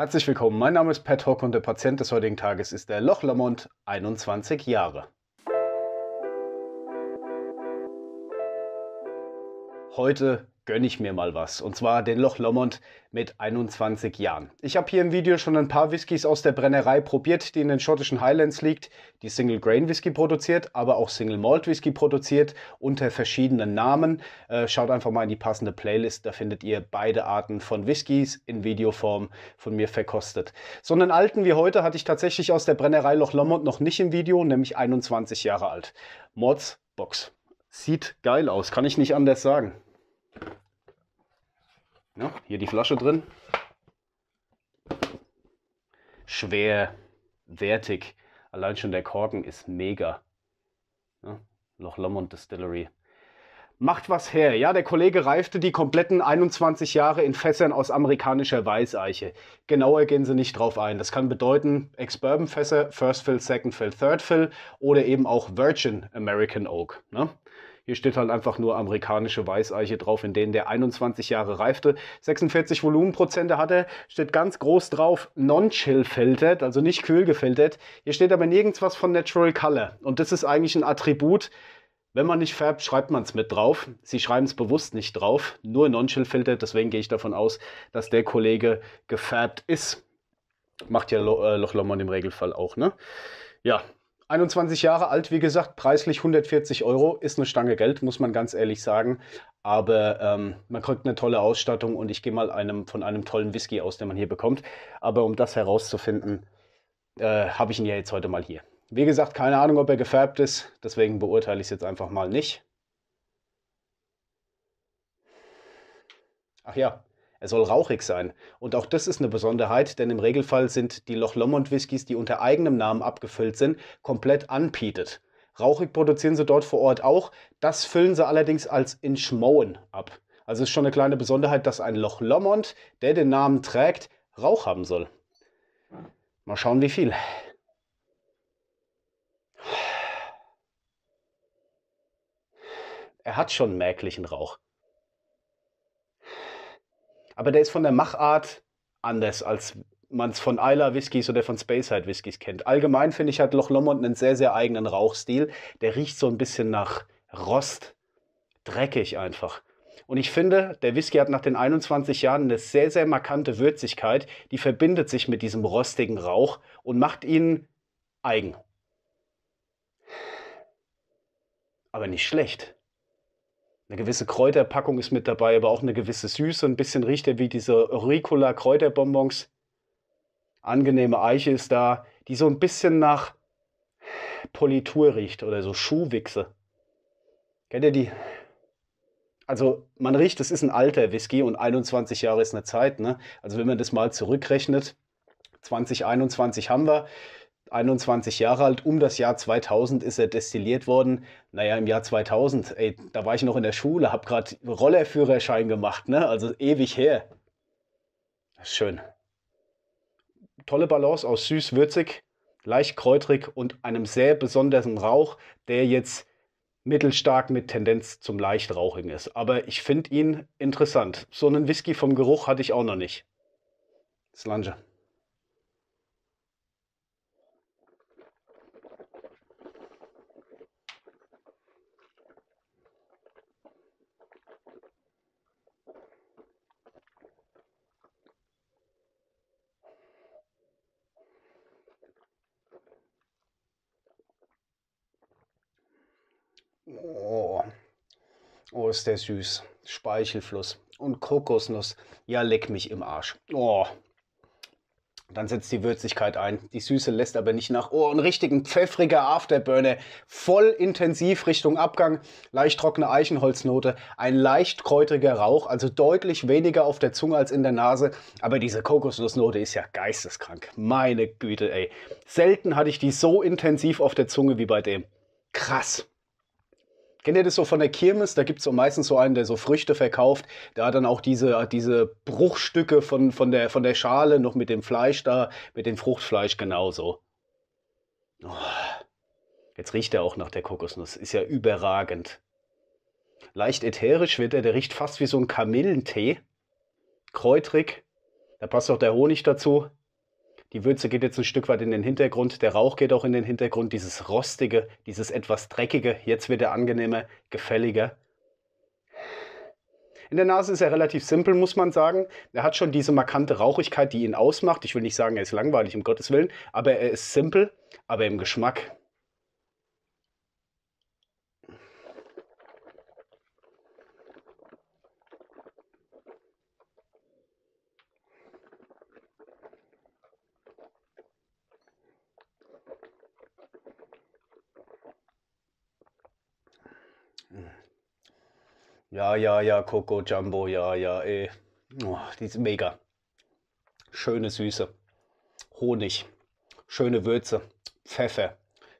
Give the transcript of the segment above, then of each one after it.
Herzlich willkommen, mein Name ist Pat Hock und der Patient des heutigen Tages ist der Loch Lamont, 21 Jahre. Heute gönne ich mir mal was. Und zwar den Loch Lomond mit 21 Jahren. Ich habe hier im Video schon ein paar Whiskys aus der Brennerei probiert, die in den schottischen Highlands liegt, die Single Grain Whisky produziert, aber auch Single Malt Whisky produziert unter verschiedenen Namen. Äh, schaut einfach mal in die passende Playlist, da findet ihr beide Arten von Whiskys in Videoform von mir verkostet. So einen alten wie heute hatte ich tatsächlich aus der Brennerei Loch Lomond noch nicht im Video, nämlich 21 Jahre alt. Mods Box. Sieht geil aus, kann ich nicht anders sagen. Ja, ne? hier die Flasche drin. Schwer, wertig. Allein schon der Korken ist mega. Ja, ne? Loch Lomond Distillery. Macht was her. Ja, der Kollege reifte die kompletten 21 Jahre in Fässern aus amerikanischer Weißeiche. Genauer gehen sie nicht drauf ein. Das kann bedeuten Ex-Bourbon-Fässer, First Fill, Second Fill, Third Fill oder eben auch Virgin American Oak. Ne? Hier steht halt einfach nur amerikanische Weißeiche drauf, in denen der 21 Jahre reifte. 46 Volumenprozente hat er. Steht ganz groß drauf Non-Chill Filtered, also nicht kühl gefiltert. Hier steht aber nirgends was von Natural Color. Und das ist eigentlich ein Attribut, wenn man nicht färbt, schreibt man es mit drauf. Sie schreiben es bewusst nicht drauf, nur non chill filtered Deswegen gehe ich davon aus, dass der Kollege gefärbt ist. Macht ja äh, Loch Lomond im Regelfall auch, ne? Ja, 21 Jahre alt, wie gesagt, preislich 140 Euro, ist eine Stange Geld, muss man ganz ehrlich sagen. Aber ähm, man kriegt eine tolle Ausstattung und ich gehe mal einem, von einem tollen Whisky aus, den man hier bekommt. Aber um das herauszufinden, äh, habe ich ihn ja jetzt heute mal hier. Wie gesagt, keine Ahnung, ob er gefärbt ist, deswegen beurteile ich es jetzt einfach mal nicht. Ach ja, er soll rauchig sein. Und auch das ist eine Besonderheit, denn im Regelfall sind die Loch Lomond Whiskys, die unter eigenem Namen abgefüllt sind, komplett unpeated. Rauchig produzieren sie dort vor Ort auch. Das füllen sie allerdings als in Schmauen ab. Also ist schon eine kleine Besonderheit, dass ein Loch Lomond, der den Namen trägt, Rauch haben soll. Mal schauen, wie viel. Er hat schon mäklichen Rauch aber der ist von der Machart anders, als man es von Isla Whiskys oder von Speyside Whiskys kennt. Allgemein finde ich hat Loch Lomond einen sehr, sehr eigenen Rauchstil. Der riecht so ein bisschen nach Rost, dreckig einfach. Und ich finde, der Whisky hat nach den 21 Jahren eine sehr, sehr markante Würzigkeit, die verbindet sich mit diesem rostigen Rauch und macht ihn eigen. Aber nicht schlecht. Eine gewisse Kräuterpackung ist mit dabei, aber auch eine gewisse Süße. Ein bisschen riecht er wie diese Auricola-Kräuterbonbons. Angenehme Eiche ist da, die so ein bisschen nach Politur riecht oder so Schuhwichse. Kennt ihr die? Also man riecht, das ist ein alter Whisky und 21 Jahre ist eine Zeit. Ne? Also wenn man das mal zurückrechnet, 2021 haben wir, 21 Jahre alt, um das Jahr 2000 ist er destilliert worden. Naja, im Jahr 2000, ey, da war ich noch in der Schule, hab grad Rollerführerschein gemacht, ne? also ewig her. Schön. Tolle Balance aus süß, würzig, leicht kräutrig und einem sehr besonderen Rauch, der jetzt mittelstark mit Tendenz zum leicht rauchigen ist. Aber ich finde ihn interessant. So einen Whisky vom Geruch hatte ich auch noch nicht. Slange. Oh, oh ist der süß. Speichelfluss und Kokosnuss. Ja, leck mich im Arsch. Oh. Dann setzt die Würzigkeit ein. Die Süße lässt aber nicht nach. Oh, einen richtigen pfeffriger Afterburner. Voll intensiv Richtung Abgang. Leicht trockene Eichenholznote. Ein leicht kräutriger Rauch. Also deutlich weniger auf der Zunge als in der Nase. Aber diese Kokosnussnote ist ja geisteskrank. Meine Güte, ey. Selten hatte ich die so intensiv auf der Zunge wie bei dem. Krass kennt ihr das so von der Kirmes? Da gibt es so meistens so einen, der so Früchte verkauft. Der hat dann auch diese, diese Bruchstücke von, von, der, von der Schale noch mit dem Fleisch da, mit dem Fruchtfleisch genauso. Oh, jetzt riecht er auch nach der Kokosnuss. Ist ja überragend. Leicht ätherisch wird er. Der riecht fast wie so ein Kamillentee. Kräutrig. Da passt auch der Honig dazu. Die Würze geht jetzt ein Stück weit in den Hintergrund, der Rauch geht auch in den Hintergrund, dieses rostige, dieses etwas dreckige, jetzt wird er angenehmer, gefälliger. In der Nase ist er relativ simpel, muss man sagen. Er hat schon diese markante Rauchigkeit, die ihn ausmacht. Ich will nicht sagen, er ist langweilig, um Gottes Willen, aber er ist simpel, aber im Geschmack Ja, ja, ja, Coco Jumbo, ja, ja, ey. Eh. Oh, die ist mega. Schöne Süße. Honig. Schöne Würze. Pfeffer.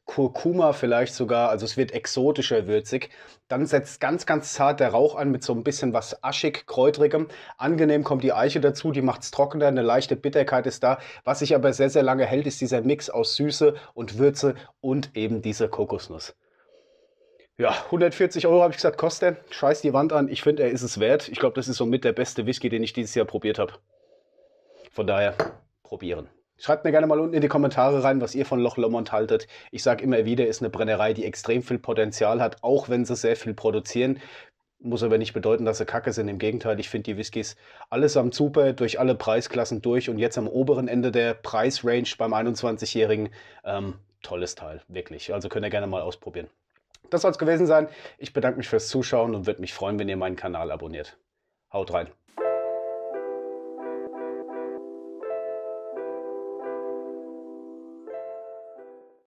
Kurkuma vielleicht sogar, also es wird exotischer würzig. Dann setzt ganz, ganz zart der Rauch an mit so ein bisschen was aschig, kräutrigem. Angenehm kommt die Eiche dazu, die macht es trockener, eine leichte Bitterkeit ist da. Was sich aber sehr, sehr lange hält, ist dieser Mix aus Süße und Würze und eben dieser Kokosnuss. Ja, 140 Euro habe ich gesagt, kostet er. Scheiß die Wand an. Ich finde, er ist es wert. Ich glaube, das ist somit der beste Whisky, den ich dieses Jahr probiert habe. Von daher, probieren. Schreibt mir gerne mal unten in die Kommentare rein, was ihr von Loch Lomond haltet. Ich sage immer wieder, ist eine Brennerei, die extrem viel Potenzial hat, auch wenn sie sehr viel produzieren. Muss aber nicht bedeuten, dass sie kacke sind. Im Gegenteil, ich finde die Whiskys allesamt super, durch alle Preisklassen durch und jetzt am oberen Ende der Preisrange beim 21-Jährigen. Ähm, tolles Teil, wirklich. Also könnt ihr gerne mal ausprobieren. Das soll es gewesen sein. Ich bedanke mich fürs Zuschauen und würde mich freuen, wenn ihr meinen Kanal abonniert. Haut rein.